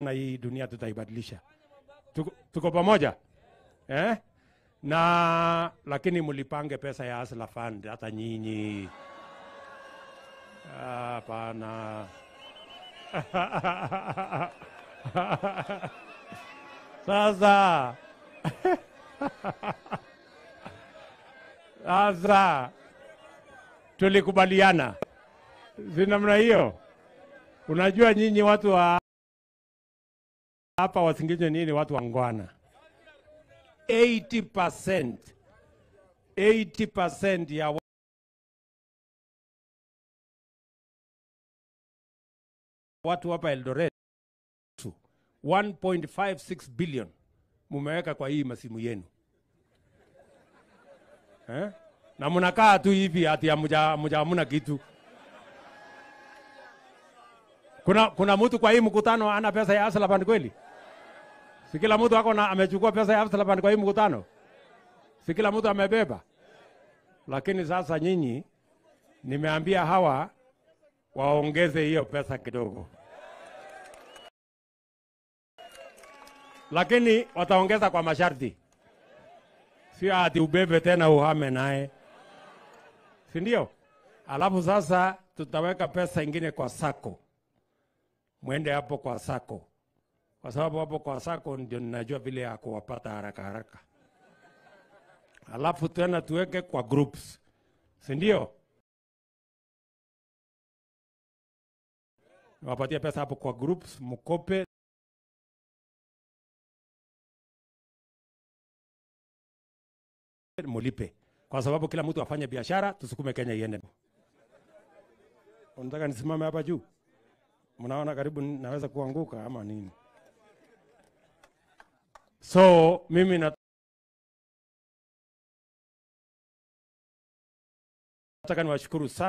na hii dunia tutaibadilisha. Tuko, tuko pamoja eh? Na lakini mlipange pesa ya Asla Fund hata nyinyi. Hapana. Sasa sasa tulikubaliana, si namna hiyo? Unajua nyinyi watu wa hapa Wasinginywe nini watu wa Ngwana 80%, 80% ya watu hapa Eldoret 1.56 billion mumeweka kwa hii masimu yenu eh? na mnakaa tu hivi ati amuja hamuna kitu. Kuna, kuna mtu kwa hii mkutano ana pesa ya Hustler Fund kweli? Si kila mtu ako na amechukua pesa ya elfu kwa hii mkutano, si kila mtu amebeba. Lakini sasa nyinyi, nimeambia hawa waongeze hiyo pesa kidogo, lakini wataongeza kwa masharti, sio ati ubebe tena uhame naye, si ndio? Alafu sasa tutaweka pesa ingine kwa sako, mwende hapo kwa sako kwa sababu hapo kwa sako ndio ninajua vile ya kuwapata haraka haraka. Alafu tena tuweke kwa groups, si ndio? Niwapatie pesa hapo kwa groups, mkope mulipe, kwa sababu kila mtu afanye biashara, tusukume Kenya iende. Unataka nisimame hapa juu? Mnaona karibu naweza kuanguka ama nini? So mimi nataka niwashukuru sana.